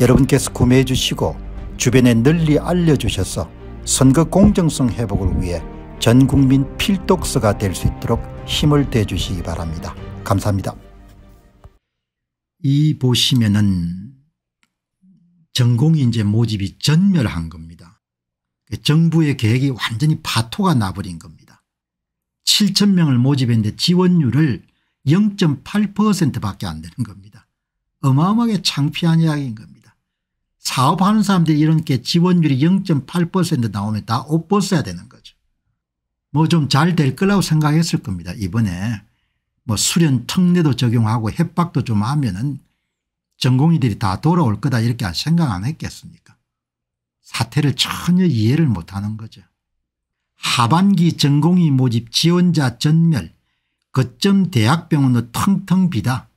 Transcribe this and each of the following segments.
여러분께서 구매해 주시고 주변에 널리 알려주셔서 선거 공정성 회복을 위해 전국민 필독서가 될 수 있도록 힘을 대주시기 바랍니다. 감사합니다. 이 보시면은 전공인재 모집이 전멸한 겁니다. 그 정부의 계획이 완전히 파토가 나버린 겁니다. 7천 명을 모집했는데 지원율을 0.8% 밖에 안 되는 겁니다. 어마어마하게 창피한 이야기인 겁니다. 사업하는 사람들이 이런게 지원율이 0.8% 나오면 다옷 벗어야 되는 거죠. 뭐 좀 잘 될 거라고 생각했을 겁니다. 이번에 뭐 수련 특례도 적용하고 협박도 좀 하면은 전공의들이 다 돌아올 거다 이렇게 생각 안 했겠습니까 사태를 전혀 이해를 못하는 거죠. 하반기 전공의 모집 지원자 전멸 거점 대학병원의 텅텅 비다.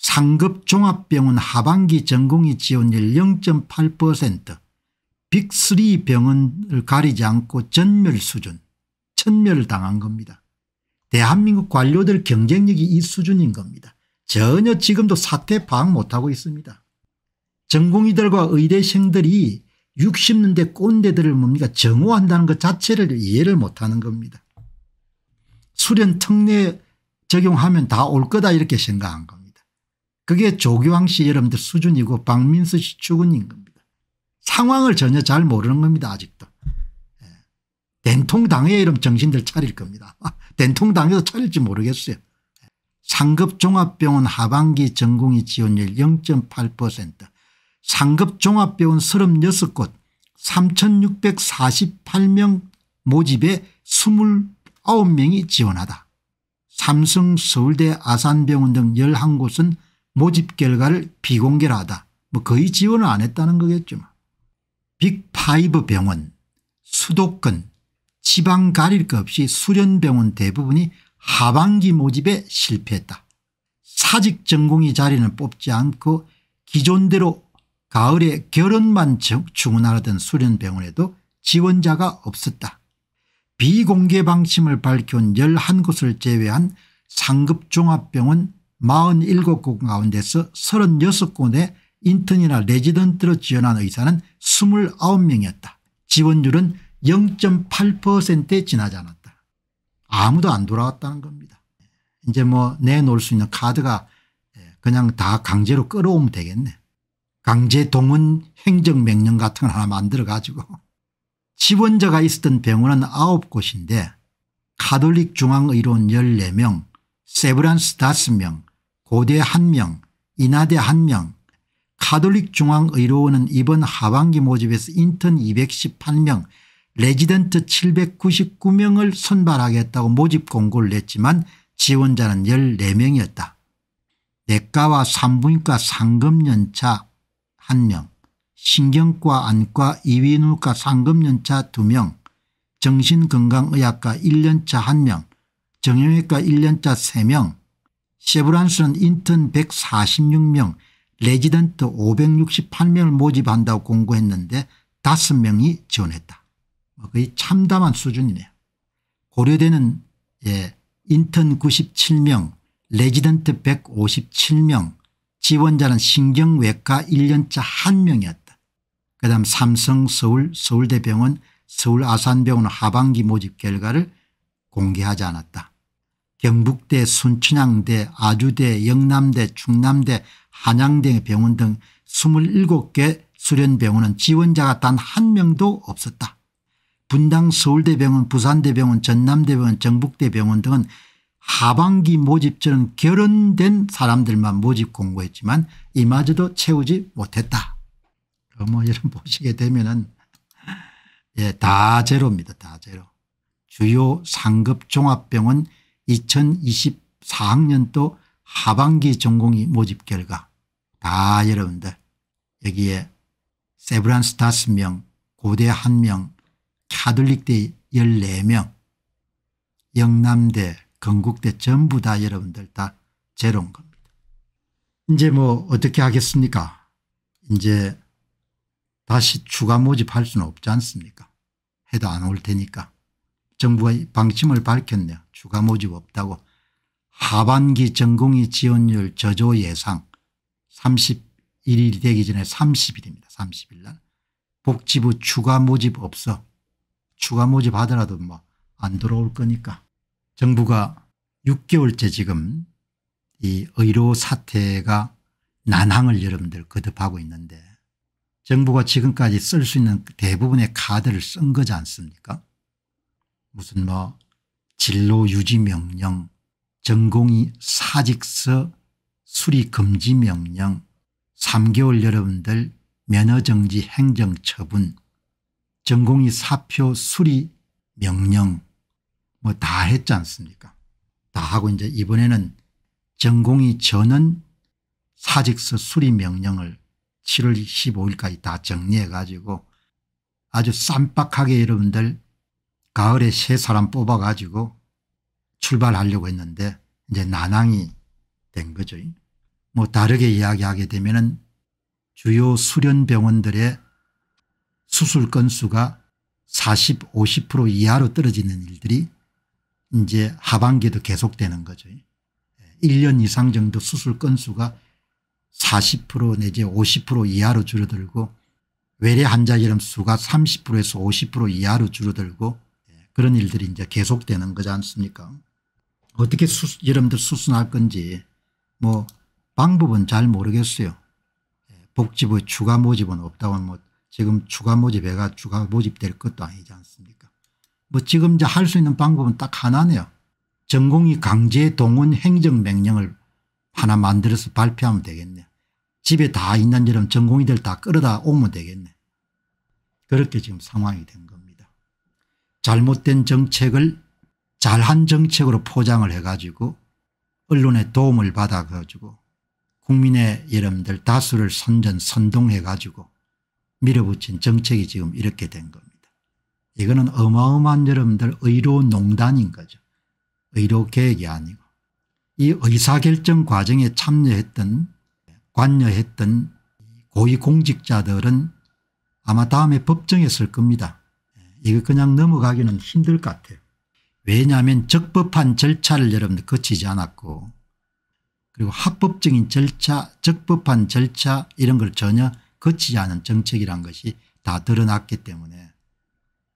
상급종합병원 하반기 전공의 지원율 0.8% 빅3 병원을 가리지 않고 전멸 수준 천멸당한 을 겁니다. 대한민국 관료들 경쟁력이 이 수준인 겁니다. 전혀 지금도 사태 방악 못하고 있습니다. 전공의들과 의대생들이 60년대 꼰대들을 뭡니까 정오한다는 것 자체를 이해를 못하는 겁니다. 수련 특례 적용하면 다 올 거다 이렇게 생각한 겁니다. 그게 조교황 씨 여러분들 수준이고 박민수 씨 추근인 겁니다. 상황을 전혀 잘 모르는 겁니다 아직도. 예. 된통당에 이름 정신들 차릴 겁니다. 된통당에서 차릴지 모르겠어요. 예. 상급종합병원 하반기 전공의 지원율 0.8% 상급종합병원 36곳 3648명 모집에 29명이 지원하다. 삼성 서울대 아산병원 등 11곳은 모집 결과를 비공개로 하다 뭐 거의 지원을 안 했다는 거겠죠. 빅5 병원 수도권 지방 가릴 것 없이 수련병원 대부분이 하반기 모집에 실패했다. 사직 전공의 자리는 뽑지 않고 기존대로 가을에 결혼만 주문하던 수련병원에도 지원자가 없었다. 비공개 방침을 밝혀온 11곳을 제외한 상급종합병원 47곳 가운데서 36곳에 인턴이나 레지던트로 지원한 의사는 29명이었다. 지원율은 0.8%에 지나지 않았다. 아무도 안 돌아왔다는 겁니다. 이제 뭐 내놓을 수 있는 카드가 예, 그냥 다 강제로 끌어오면 되겠네. 강제 동원 행정명령 같은 걸 하나 만들어 가지고 지원자가 있었던 병원은 9곳인데 카톨릭 중앙의료원 14명, 세브란스 5명, 고대 한 명, 인하대 한 명, 카톨릭 중앙의료원은 이번 하반기 모집에서 인턴 218명, 레지던트 799명을 선발하겠다고 모집 공고를 냈지만 지원자는 14명이었다. 내과와 산부인과 상급연차 1명, 신경과 안과 이비인후과 상급연차 2명, 정신건강의학과 1년차 1명, 정형외과 1년차 3명, 세브란스는 인턴 146명 레지던트 568명을 모집한다고 공고했는데 5명이 지원했다. 뭐 거의 참담한 수준이네요. 고려대는 예, 인턴 97명 레지던트 157명 지원자는 신경외과 1년차 1명이었다. 그 다음 삼성 서울 서울대병원 서울아산병원 하반기 모집 결과를 공개하지 않았다. 경북대 순천향대 아주대 영남대 충남대 한양대 병원 등 27개 수련병원은 지원자가 단 한 명도 없었다. 분당 서울대병원 부산대병원 전남대병원 정북대병원 등은 하반기 모집전럼 결혼된 사람들만 모집 공고했지만 이마저도 채우지 못했다. 어머, 뭐 여러분 보시게 되면은 예, 다 제로입니다. 다 제로. 주요 상급 종합병원 2024학년도 하반기 전공이 모집 결과 다 여러분들 여기에 세브란스 5명 고대 1명 카톨릭대 14명 영남대 건국대 전부 다 여러분들 다 제로인 겁니다. 이제 뭐 어떻게 하겠습니까 이제 다시 추가 모집할 수는 없지 않습니까 해도 안 올 테니까 정부가 방침을 밝혔네요 추가 모집 없다고 하반기 전공의 지원율 저조 예상 31일이 되기 전에 30일입니다. 30일 날 복지부 추가 모집 없어 추가 모집하더라도 뭐 안 들어올 거니까 정부가 6개월째 지금 이 의료 사태가 난항을 여러분들 거듭하고 있는데 정부가 지금까지 쓸 수 있는 대부분의 카드를 쓴 거지 않습니까 무슨 뭐 진로 유지 명령 전공이 사직서 수리 금지 명령 3개월 여러분들 면허정지 행정처분 전공이 사표 수리 명령 뭐 다 했지 않습니까 다 하고 이제 이번에는 전공이 전원 사직서 수리 명령을 7월 15일까지 다 정리해 가지고 아주 쌈박하게 여러분들 가을에 세 사람 뽑아가지고 출발하려고 했는데 이제 난항이 된 거죠. 뭐 다르게 이야기하게 되면은 주요 수련병원들의 수술 건수가 40, 50% 이하로 떨어지는 일들이 이제 하반기도 계속되는 거죠. 1년 이상 정도 수술 건수가 40% 내지 50% 이하로 줄어들고 외래 환자 이름 수가 30%에서 50% 이하로 줄어들고 그런 일들이 이제 계속되는 거지 않습니까 어떻게 수, 여러분들 수순할 건지 뭐 방법은 잘 모르겠어요. 예, 복지부 추가 모집은 없다고 하면 뭐 지금 추가 모집해가 추가 모집될 것도 아니지 않습니까 뭐 지금 이제 할 수 있는 방법은 딱 하나네요. 전공이 강제 동원 행정 명령을 하나 만들어서 발표하면 되겠네. 요 집에 다 있는 여러분 전공이들 다 끌어다 오면 되겠네. 그렇게 지금 상황이 된 겁니다. 잘못된 정책을 잘한 정책으로 포장을 해가지고 언론의 도움을 받아가지고 국민의 여러분들 다수를 선전 선동해가지고 밀어붙인 정책이 지금 이렇게 된 겁니다. 이거는 어마어마한 여러분들 의료 농단인 거죠. 의료 계획이 아니고 이 의사결정 과정에 참여했던 관여했던 고위공직자들은 아마 다음에 법정에 설 겁니다. 이거 그냥 넘어가기는 힘들 것 같아요. 왜냐하면 적법한 절차를 여러분들 거치지 않았고 그리고 합법적인 절차 적법한 절차 이런 걸 전혀 거치지 않은 정책이란 것이 다 드러났기 때문에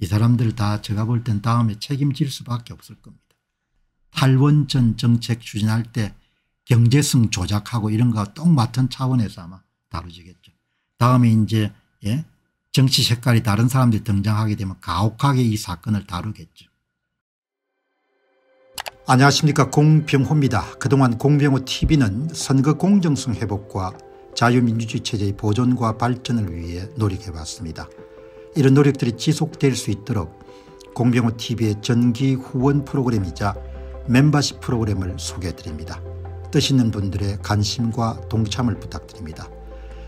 이 사람들 다 제가 볼 땐 다음에 책임질 수밖에 없을 겁니다. 탈원전 정책 추진할 때 경제성 조작하고 이런 거똑 맡은 차원에서 아마 다루지겠죠. 다음에 이제 예? 정치 색깔이 다른 사람들이 등장하게 되면 가혹하게 이 사건을 다루겠죠. 안녕하십니까 공병호입니다. 그동안 공병호 tv는 선거 공정성 회복과 자유민주주의 체제의 보존과 발전을 위해 노력해왔습니다. 이런 노력들이 지속될 수 있도록 공병호 tv의 전기 후원 프로그램이자 멤버십 프로그램을 소개해드립니다. 뜻 있는 분들의 관심과 동참을 부탁드립니다.